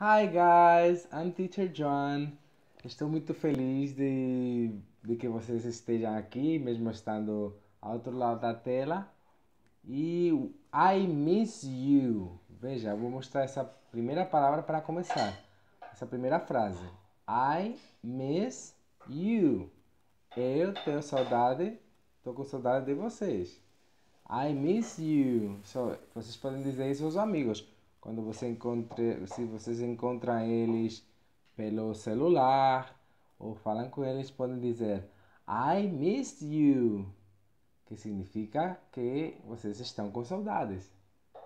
Hi guys, I'm Teacher John. Estou muito feliz de, de que vocês estejam aqui, mesmo estando ao outro lado da tela. E I miss you. Veja, vou mostrar essa primeira palavra para começar. Essa primeira frase. I miss you. Eu tenho saudade, estou com saudade de vocês. I miss you. So, vocês podem dizer isso aos amigos. Quando você encontra, se vocês encontram eles pelo celular ou falam com eles, podem dizer I missed you, que significa que vocês estão com saudades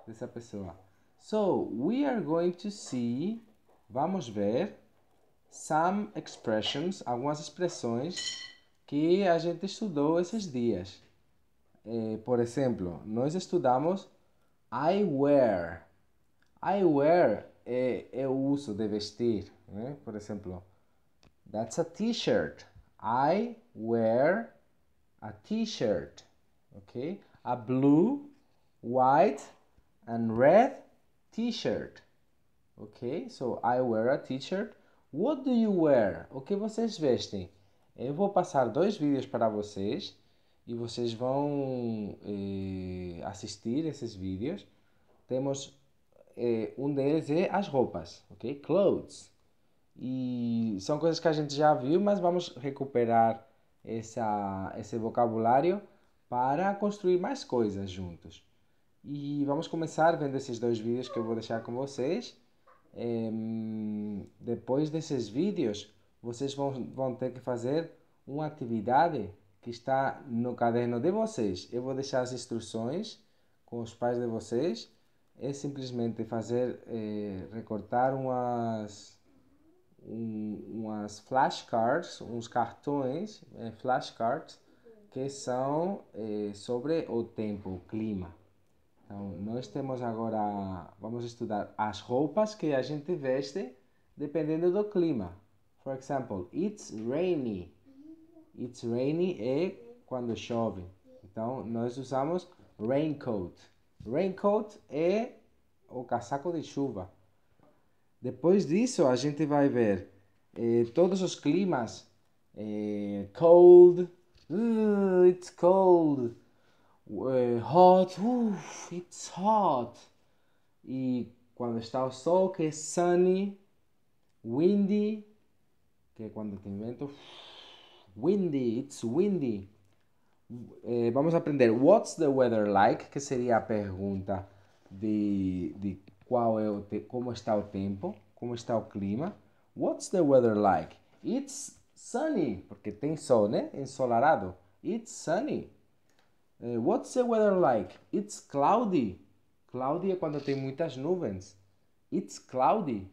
dessa pessoa. So, we are going to see, vamos ver, some expressions, algumas expressões que a gente estudou esses dias. Eh, por exemplo, nós estudamos I wear. I wear, é, é o uso de vestir, né? Por exemplo, that's a t-shirt. I wear a t-shirt, ok? A blue, white and red t-shirt. Ok? So I wear a t-shirt. What do you wear? O que vocês vestem? Eu vou passar dois vídeos para vocês e vocês vão eh, assistir esses vídeos. Temos é, um deles é as roupas, ok? Clothes. E são coisas que a gente já viu, mas vamos recuperar essa, esse vocabulário para construir mais coisas juntos. E vamos começar vendo esses dois vídeos que eu vou deixar com vocês. É, depois desses vídeos, vocês vão, vão ter que fazer uma atividade que está no caderno de vocês. Eu vou deixar as instruções com os pais de vocês é simplesmente fazer é, recortar umas um, umas flashcards, uns cartões, é, flashcards que são é, sobre o tempo, o clima. Então, nós temos agora vamos estudar as roupas que a gente veste dependendo do clima. For example, it's rainy. It's rainy é quando chove. Então, nós usamos raincoat. Raincoat é o casaco de chuva. Depois disso, a gente vai ver eh, todos os climas. Eh, cold, uh, it's cold. Uh, hot, uh, it's hot. E quando está o sol, que é sunny. Windy, que é quando tem vento. Windy, it's windy eh, vamos aprender What's the weather like? Que seria a pergunta de, de qual é o como está o tempo, como está o clima. What's the weather like? It's sunny, porque tem sol, né? Ensolarado. It's sunny. É, what's the weather like? It's cloudy. Cloudy é quando tem muitas nuvens. It's cloudy.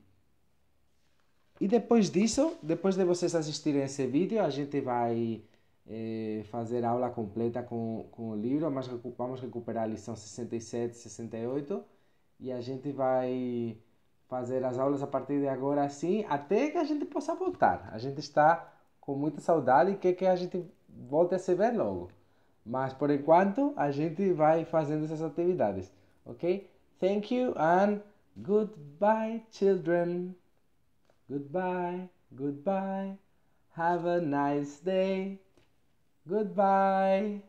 E depois disso, depois de vocês assistirem esse vídeo, a gente vai eh, fazer aula completa com, com o livro, mas recu vamos recuperar a lição 67, 68 e a gente vai fazer as aulas a partir de agora assim, até que a gente possa voltar. A gente está com muita saudade e quer que a gente volte a se ver logo. Mas por enquanto a gente vai fazendo essas atividades, ok? Thank you and goodbye, children. Goodbye, goodbye. Have a nice day. Goodbye.